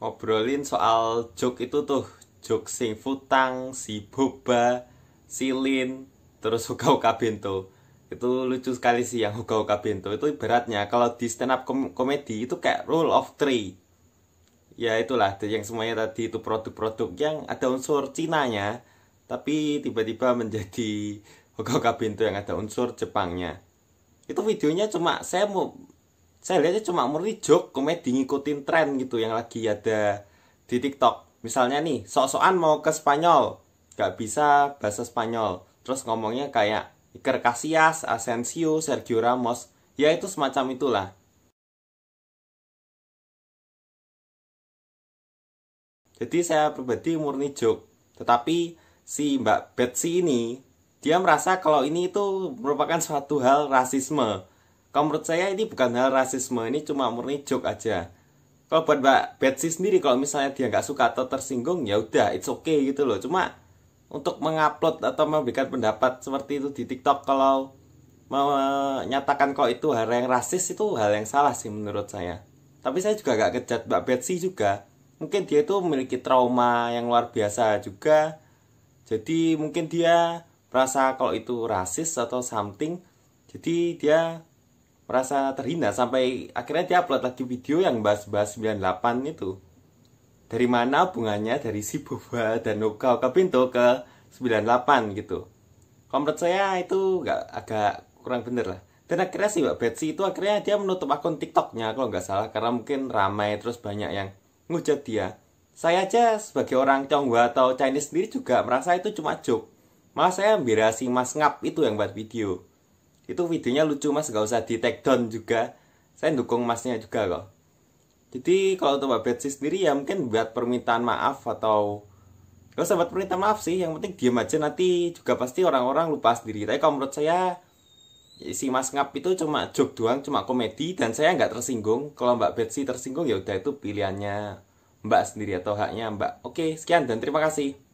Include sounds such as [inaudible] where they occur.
ngobrolin soal joke itu tuh joke sing futang si boba si lin terus hoka [laughs] hoka bento itu lucu sekali sih yang hoka hoka bento itu ibaratnya kalau di stand up kom komedi itu kayak rule of three ya itulah yang semuanya tadi itu produk-produk yang ada unsur Cinanya tapi tiba-tiba menjadi hoka [laughs] hoka bento yang ada unsur Jepangnya itu videonya cuma saya mau saya lihatnya cuma murni joke komedi ngikutin tren gitu yang lagi ada di TikTok misalnya nih sok-sokan mau ke Spanyol gak bisa bahasa Spanyol terus ngomongnya kayak Iker Casillas, Asensio, Sergio Ramos ya itu semacam itulah jadi saya pribadi murni joke tetapi si Mbak Betsy ini dia merasa kalau ini itu merupakan suatu hal rasisme kalau menurut saya ini bukan hal rasisme, ini cuma murni joke aja. Kalau buat Mbak Betsy sendiri, kalau misalnya dia nggak suka atau tersinggung, ya udah, it's okay gitu loh. Cuma untuk mengupload atau memberikan pendapat seperti itu di TikTok kalau menyatakan kalau itu hal yang rasis itu hal yang salah sih menurut saya. Tapi saya juga nggak kejat Mbak Betsy juga. Mungkin dia itu memiliki trauma yang luar biasa juga. Jadi mungkin dia merasa kalau itu rasis atau something. Jadi dia merasa terhina sampai akhirnya dia upload lagi video yang bahas-bahas 98 itu dari mana bunganya dari si Boba dan Oka Oka Pinto ke 98 gitu kalau saya itu gak, agak kurang bener lah dan akhirnya sih Mbak Betsy itu akhirnya dia menutup akun TikToknya kalau nggak salah karena mungkin ramai terus banyak yang ngujat dia saya aja sebagai orang Tionghoa atau Chinese sendiri juga merasa itu cuma joke malah saya si mas ngap itu yang buat video itu videonya lucu mas gak usah di take down juga saya dukung masnya juga kok jadi kalau untuk Mbak Betsy sendiri ya mungkin buat permintaan maaf atau Gak usah buat permintaan maaf sih, yang penting diam aja nanti juga pasti orang-orang lupa sendiri. Tapi kalau menurut saya si Mas Ngap itu cuma joke doang, cuma komedi dan saya nggak tersinggung. Kalau Mbak Betsy tersinggung ya udah itu pilihannya Mbak sendiri atau haknya Mbak. Oke, sekian dan terima kasih.